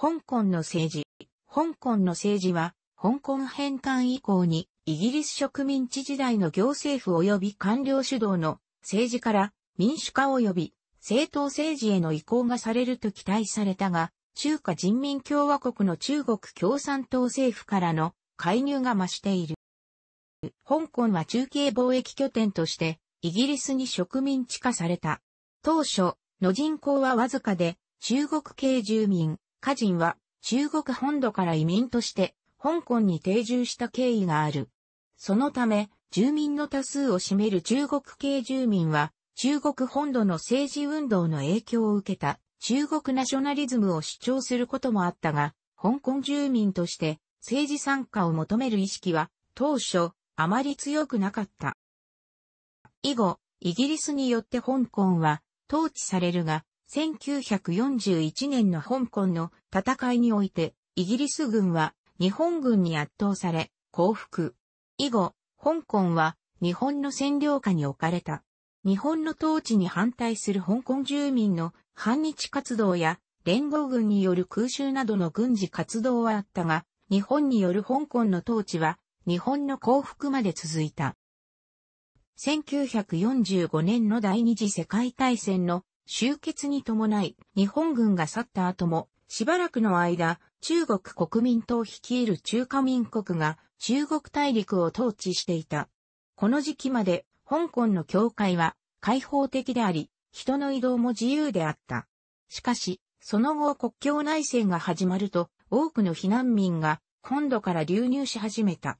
香港の政治。香港の政治は、香港返還以降に、イギリス植民地時代の行政府及び官僚主導の政治から民主化及び政党政治への移行がされると期待されたが、中華人民共和国の中国共産党政府からの介入が増している。香港は中継貿易拠点としてイギリスに植民地化された。当初の人口はわずかで中国系住民、家人は中国本土から移民として香港に定住した経緯がある。そのため、住民の多数を占める中国系住民は、中国本土の政治運動の影響を受けた中国ナショナリズムを主張することもあったが、香港住民として政治参加を求める意識は当初あまり強くなかった。以後、イギリスによって香港は統治されるが、1941年の香港の戦いにおいて、イギリス軍は日本軍に圧倒され、降伏。以後、香港は日本の占領下に置かれた。日本の統治に反対する香港住民の反日活動や連合軍による空襲などの軍事活動はあったが、日本による香港の統治は日本の降伏まで続いた。1945年の第二次世界大戦の終結に伴い、日本軍が去った後も、しばらくの間、中国国民党率いる中華民国が中国大陸を統治していた。この時期まで、香港の境界は開放的であり、人の移動も自由であった。しかし、その後国境内戦が始まると、多くの避難民が本土から流入し始めた。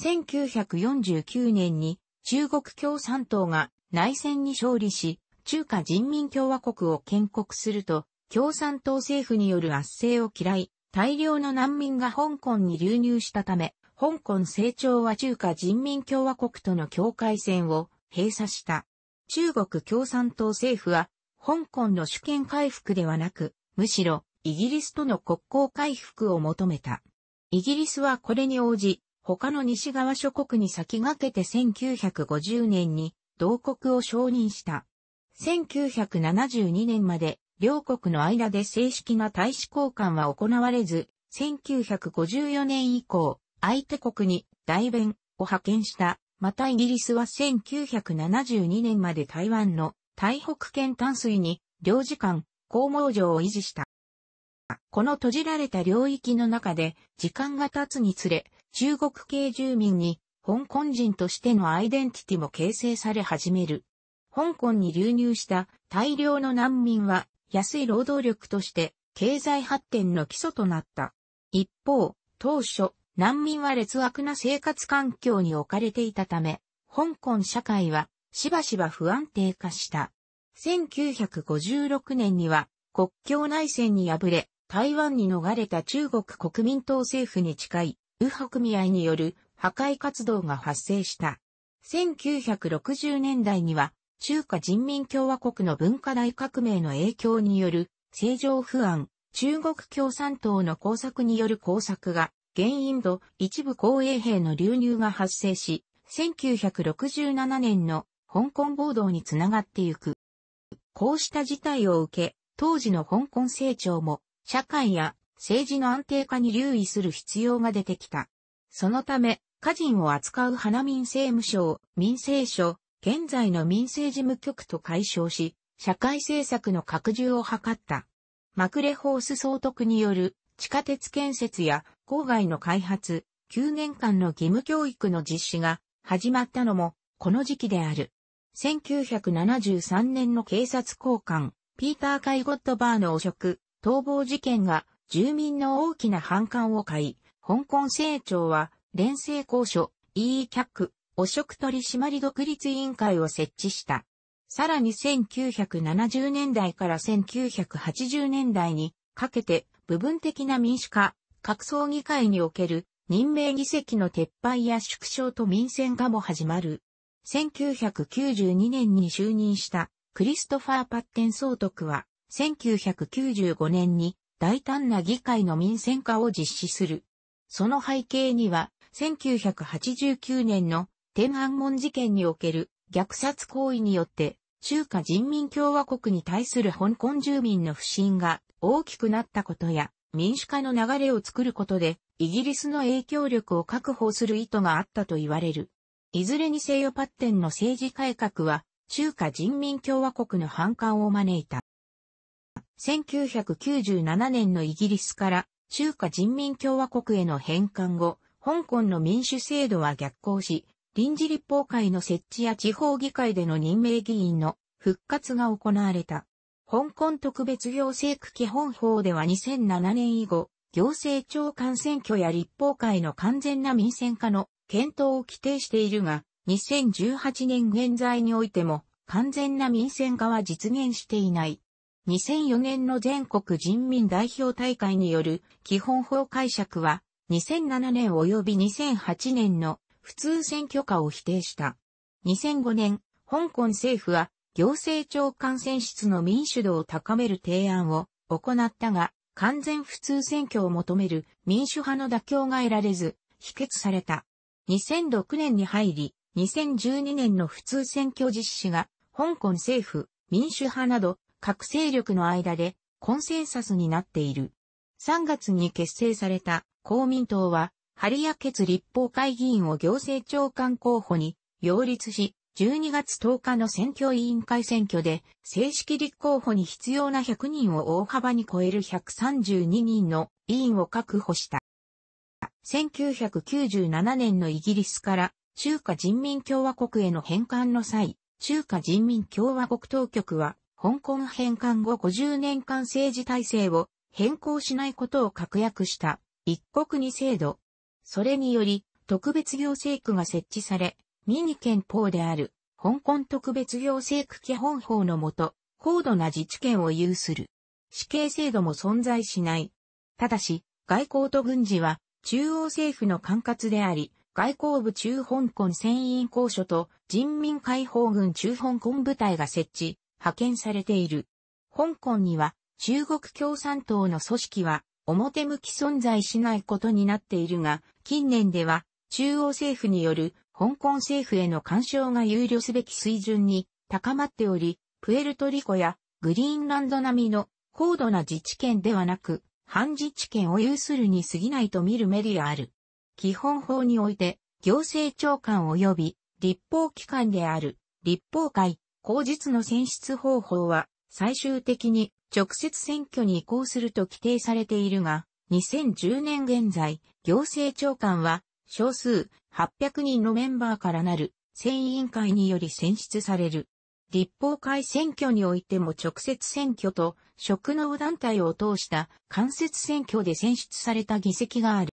1949年に中国共産党が内戦に勝利し、中華人民共和国を建国すると、共産党政府による圧政を嫌い、大量の難民が香港に流入したため、香港成長は中華人民共和国との境界線を閉鎖した。中国共産党政府は、香港の主権回復ではなく、むしろ、イギリスとの国交回復を求めた。イギリスはこれに応じ、他の西側諸国に先駆けて1950年に同国を承認した。1972年まで両国の間で正式な大使交換は行われず、1954年以降、相手国に代弁を派遣した。またイギリスは1972年まで台湾の台北県淡水に領事館、公網上を維持した。この閉じられた領域の中で時間が経つにつれ、中国系住民に香港人としてのアイデンティティも形成され始める。香港に流入した大量の難民は安い労働力として経済発展の基礎となった。一方、当初、難民は劣悪な生活環境に置かれていたため、香港社会はしばしば不安定化した。1956年には国境内戦に敗れ、台湾に逃れた中国国民党政府に近い右派組合による破壊活動が発生した。1960年代には中華人民共和国の文化大革命の影響による政情不安、中国共産党の工作による工作が、原因度一部公営兵の流入が発生し、1967年の香港暴動につながってゆく。こうした事態を受け、当時の香港成長も、社会や政治の安定化に留意する必要が出てきた。そのため、家人を扱う花民政務省、民政省、現在の民政事務局と解消し、社会政策の拡充を図った。マクレホース総督による地下鉄建設や郊外の開発、9年間の義務教育の実施が始まったのもこの時期である。1973年の警察交換、ピーター・カイゴットバーの汚職、逃亡事件が住民の大きな反感を買い、香港政庁は連政交渉、E キャック、汚職取締独立委員会を設置した。さらに1970年代から1980年代にかけて部分的な民主化、各層議会における任命議席の撤廃や縮小と民選化も始まる。1992年に就任したクリストファー・パッテン総督は1995年に大胆な議会の民選化を実施する。その背景には1989年の天安門事件における虐殺行為によって、中華人民共和国に対する香港住民の不信が大きくなったことや、民主化の流れを作ることで、イギリスの影響力を確保する意図があったと言われる。いずれにせよパッテンの政治改革は、中華人民共和国の反感を招いた。1997年のイギリスから中華人民共和国への返還後、香港の民主制度は逆行し、臨時立法会の設置や地方議会での任命議員の復活が行われた。香港特別行政区基本法では2007年以後、行政長官選挙や立法会の完全な民選化の検討を規定しているが、2018年現在においても完全な民選化は実現していない。2004年の全国人民代表大会による基本法解釈は2007年及び2008年の普通選挙化を否定した。2005年、香港政府は行政長官選出の民主度を高める提案を行ったが、完全普通選挙を求める民主派の妥協が得られず、否決された。2006年に入り、2012年の普通選挙実施が、香港政府、民主派など、各勢力の間でコンセンサスになっている。3月に結成された公民党は、針ケツ立法会議員を行政長官候補に擁立し、12月10日の選挙委員会選挙で正式立候補に必要な100人を大幅に超える132人の委員を確保した。1997年のイギリスから中華人民共和国への返還の際、中華人民共和国当局は香港返還後50年間政治体制を変更しないことを確約した一国二制度それにより、特別行政区が設置され、ミニ憲法である、香港特別行政区基本法のもと、高度な自治権を有する。死刑制度も存在しない。ただし、外交と軍事は、中央政府の管轄であり、外交部中香港船員公署と人民解放軍中香港部隊が設置、派遣されている。香港には中国共産党の組織は表向き存在しないことになっているが、近年では中央政府による香港政府への干渉が憂慮すべき水準に高まっており、プエルトリコやグリーンランド並みの高度な自治権ではなく、反自治権を有するに過ぎないと見るメディアある。基本法において、行政長官及び立法機関である立法会、口実の選出方法は最終的に直接選挙に移行すると規定されているが、2010年現在、行政長官は、少数800人のメンバーからなる、選委員会により選出される。立法会選挙においても直接選挙と職能団体を通した間接選挙で選出された議席がある。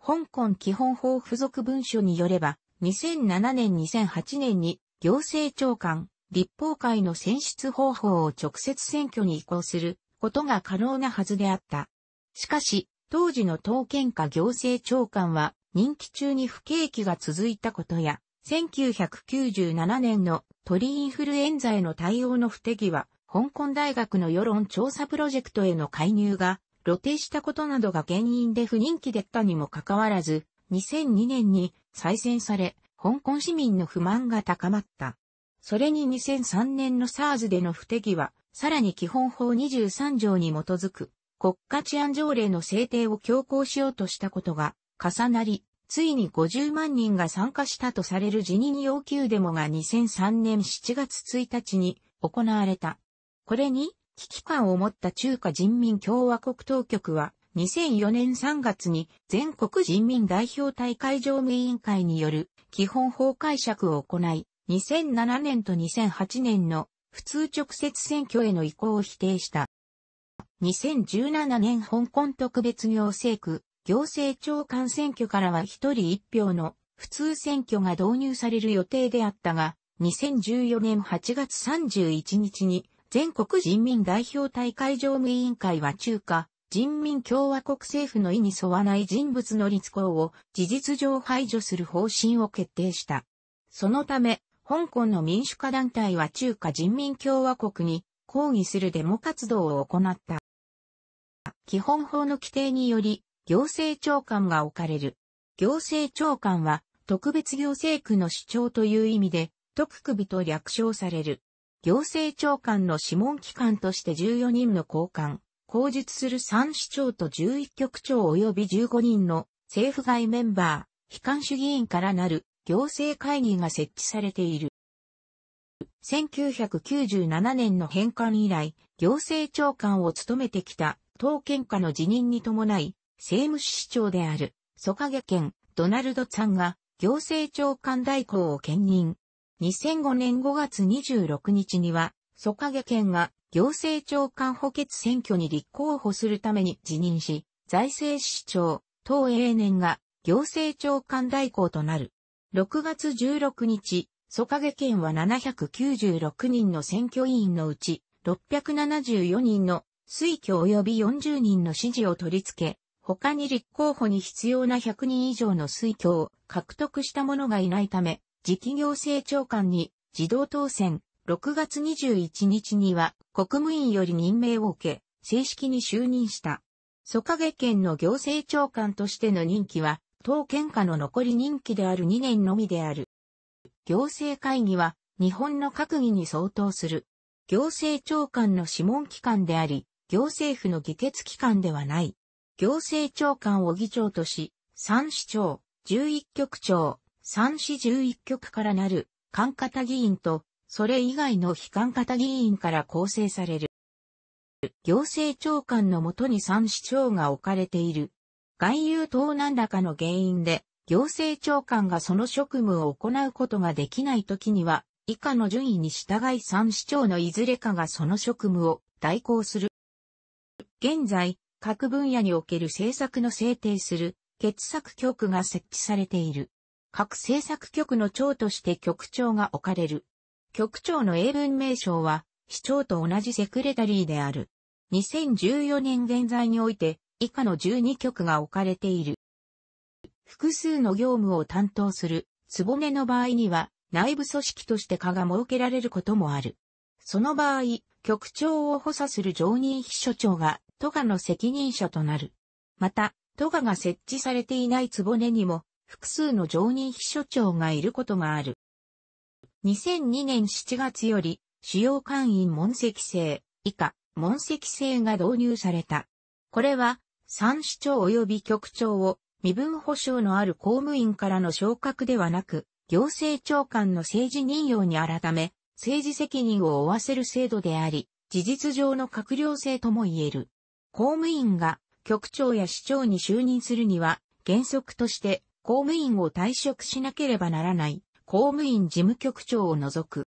香港基本法付属文書によれば、2007年2008年に行政長官、立法会の選出方法を直接選挙に移行することが可能なはずであった。しかし、当時の統研下行政長官は、任期中に不景気が続いたことや、1997年の鳥インフルエンザへの対応の不手際、香港大学の世論調査プロジェクトへの介入が露呈したことなどが原因で不人気でったにもかかわらず、2002年に再選され、香港市民の不満が高まった。それに2003年の SARS での不手際、さらに基本法23条に基づく国家治安条例の制定を強行しようとしたことが重なり、ついに50万人が参加したとされる辞任要求デモが2003年7月1日に行われた。これに危機感を持った中華人民共和国当局は2004年3月に全国人民代表大会常務委員会による基本法解釈を行い、2007年と2008年の普通直接選挙への移行を否定した。2017年香港特別行政区行政長官選挙からは1人1票の普通選挙が導入される予定であったが、2014年8月31日に全国人民代表大会常務委員会は中華人民共和国政府の意に沿わない人物の立候を事実上排除する方針を決定した。そのため、香港の民主化団体は中華人民共和国に抗議するデモ活動を行った。基本法の規定により、行政長官が置かれる。行政長官は、特別行政区の首長という意味で、特首と略称される。行政長官の諮問機関として14人の交換、公述する3市長と11局長及び15人の政府外メンバー、非官主議員からなる行政会議が設置されている。1997年の返還以来、行政長官を務めてきた、当県下の辞任に伴い、政務市長である、曽ゲ県、ドナルドさんが、行政長官代行を兼任。2005年5月26日には、曽ゲ県が行政長官補欠選挙に立候補するために辞任し、財政市長、当永年が行政長官代行となる。6月16日、蘇影県は796人の選挙委員のうち、674人の推挙及び40人の支持を取り付け、他に立候補に必要な100人以上の推挙を獲得した者がいないため、次期行政長官に自動当選、6月21日には国務院より任命を受け、正式に就任した。蘇影県の行政長官としての任期は当県下の残り任期である2年のみである。行政会議は日本の閣議に相当する。行政長官の諮問機関であり、行政府の議決機関ではない。行政長官を議長とし、三市長、十一局長、三市十一局からなる、官方議員と、それ以外の非官方議員から構成される。行政長官のもとに三市長が置かれている。外遊等何らかの原因で、行政長官がその職務を行うことができないときには、以下の順位に従い三市長のいずれかがその職務を代行する。現在、各分野における政策の制定する決策局が設置されている。各政策局の長として局長が置かれる。局長の英文名称は、市長と同じセクレタリーである。2014年現在において、以下の12局が置かれている。複数の業務を担当する、つぼねの場合には、内部組織として課が設けられることもある。その場合、局長を補佐する常任秘書長が、都下の責任者となる。また、都がが設置されていないつぼねにも、複数の常任秘書長がいることがある。2002年7月より、主要会員問責制、以下、問責制が導入された。これは、三市長及び局長を身分保障のある公務員からの昇格ではなく、行政長官の政治任用に改め、政治責任を負わせる制度であり、事実上の閣僚制とも言える。公務員が局長や市長に就任するには、原則として公務員を退職しなければならない公務員事務局長を除く。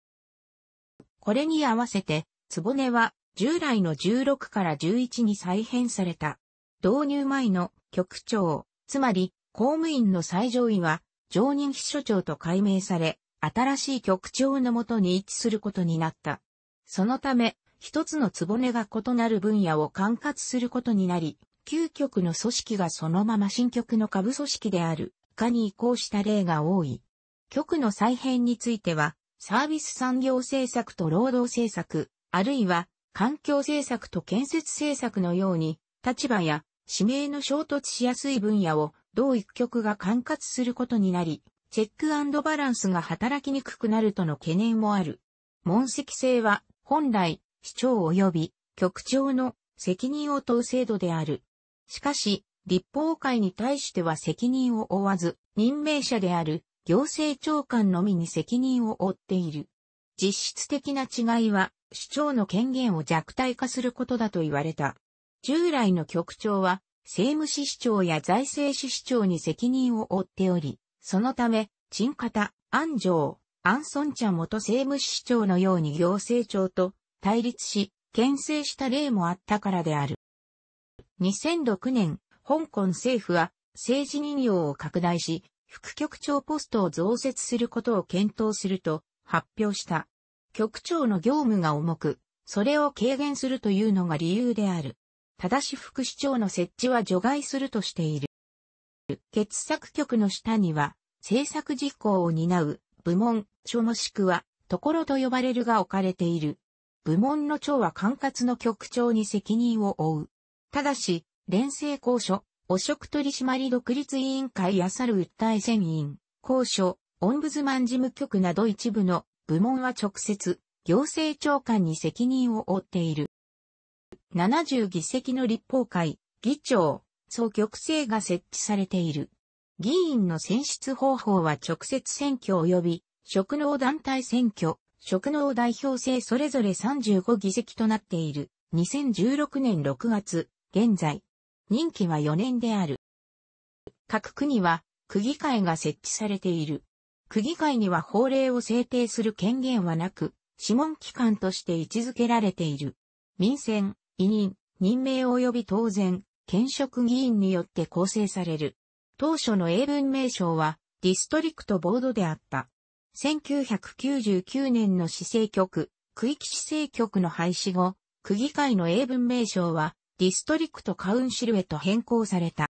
これに合わせて、つぼねは従来の16から11に再編された導入前の局長、つまり公務員の最上位は常任秘書長と改名され、新しい局長のもとに位置することになった。そのため、一つの局が異なる分野を管轄することになり、旧局の組織がそのまま新局の下部組織であるかに移行した例が多い。局の再編については、サービス産業政策と労働政策、あるいは環境政策と建設政策のように、立場や指名の衝突しやすい分野を同一局が管轄することになり、チェックバランスが働きにくくなるとの懸念もある。問責制は本来、市長及び局長の責任を問う制度である。しかし、立法会に対しては責任を負わず、任命者である行政長官のみに責任を負っている。実質的な違いは、市長の権限を弱体化することだと言われた。従来の局長は、政務市市長や財政市市長に責任を負っており、そのため、陳方、安城、安村茶元政務市長のように行政長と対立し、牽制した例もあったからである。2006年、香港政府は政治任用を拡大し、副局長ポストを増設することを検討すると発表した。局長の業務が重く、それを軽減するというのが理由である。正し副市長の設置は除外するとしている。傑作局の下には、政策実行を担う部門、所もしくは、ところと呼ばれるが置かれている。部門の長は管轄の局長に責任を負う。ただし、連政公所、汚職取締独立委員会や去る訴え専員、公所、オンブズマン事務局など一部の部門は直接、行政長官に責任を負っている。70議席の立法会、議長、総局制が設置されている。議員の選出方法は直接選挙及び、職能団体選挙、職能代表制それぞれ35議席となっている。2016年6月、現在。任期は4年である。各区には、区議会が設置されている。区議会には法令を制定する権限はなく、諮問機関として位置づけられている。民選、委任、任命及び当然、県職議員によって構成される。当初の英文名称は、ディストリクトボードであった。1999年の市政局、区域市政局の廃止後、区議会の英文名称は、ディストリクトカウンシルへと変更された。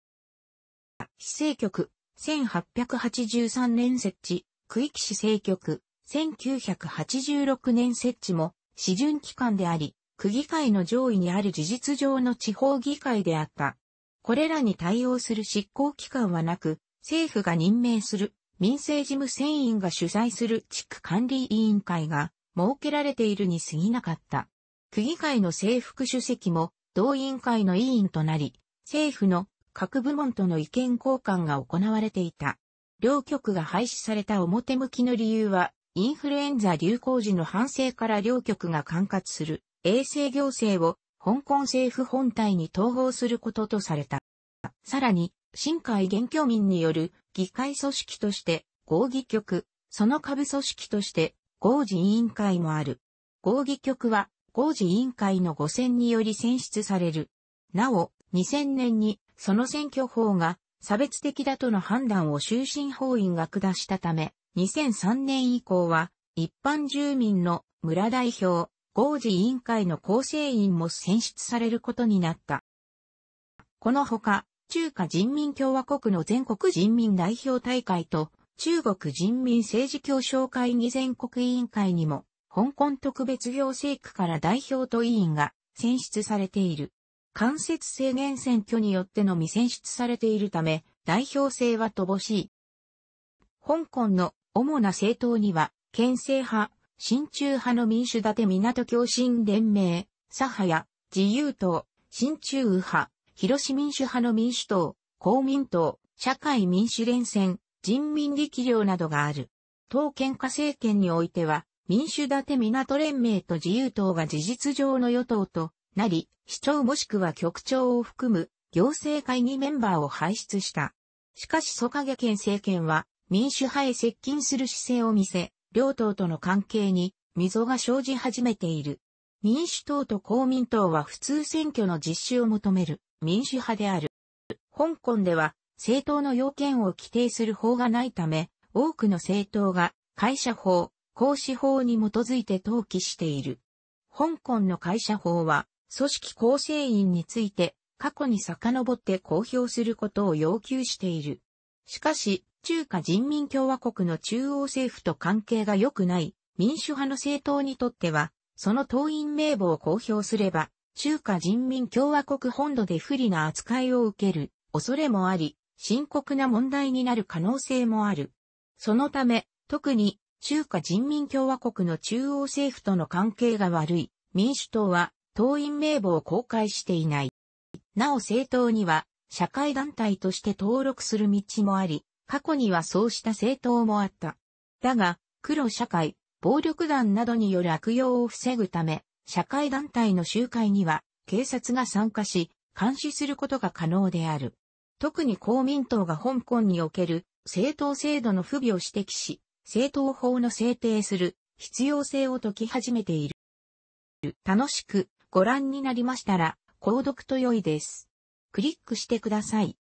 市政局、1883年設置、区域市政局、1986年設置も、市準期間であり、区議会の上位にある事実上の地方議会であった。これらに対応する執行機関はなく、政府が任命する民政事務専員が主催する地区管理委員会が設けられているに過ぎなかった。区議会の政府主席も同委員会の委員となり、政府の各部門との意見交換が行われていた。両局が廃止された表向きの理由は、インフルエンザ流行時の反省から両局が管轄する衛生行政を香港政府本体に統合することとされた。さらに、新海元居民による議会組織として合議局、その下部組織として合議委員会もある。合議局は合議委員会の5選により選出される。なお、2000年にその選挙法が差別的だとの判断を終身法院が下したため、2003年以降は一般住民の村代表、王子委員会の構成員も選出されることになった。このほか、中華人民共和国の全国人民代表大会と、中国人民政治協商会議全国委員会にも、香港特別行政区から代表と委員が選出されている。間接制限選挙によってのみ選出されているため、代表性は乏しい。香港の主な政党には、県政派、親中派の民主立て港共振連盟、左派や自由党、親中右派、広市民主派の民主党、公民党、社会民主連戦、人民力量などがある。党喧嘩政権においては、民主立て港連盟と自由党が事実上の与党となり、市長もしくは局長を含む行政会議メンバーを輩出した。しかし曽影県政権は民主派へ接近する姿勢を見せ、両党との関係に溝が生じ始めている。民主党と公民党は普通選挙の実施を求める民主派である。香港では政党の要件を規定する法がないため、多くの政党が会社法、公私法に基づいて登記している。香港の会社法は、組織構成員について過去に遡って公表することを要求している。しかし、中華人民共和国の中央政府と関係が良くない民主派の政党にとっては、その党員名簿を公表すれば、中華人民共和国本土で不利な扱いを受ける恐れもあり、深刻な問題になる可能性もある。そのため、特に中華人民共和国の中央政府との関係が悪い民主党は党員名簿を公開していない。なお政党には社会団体として登録する道もあり、過去にはそうした政党もあった。だが、黒社会、暴力団などによる悪用を防ぐため、社会団体の集会には警察が参加し、監視することが可能である。特に公民党が香港における政党制度の不備を指摘し、政党法の制定する必要性を解き始めている。楽しくご覧になりましたら、購読と良いです。クリックしてください。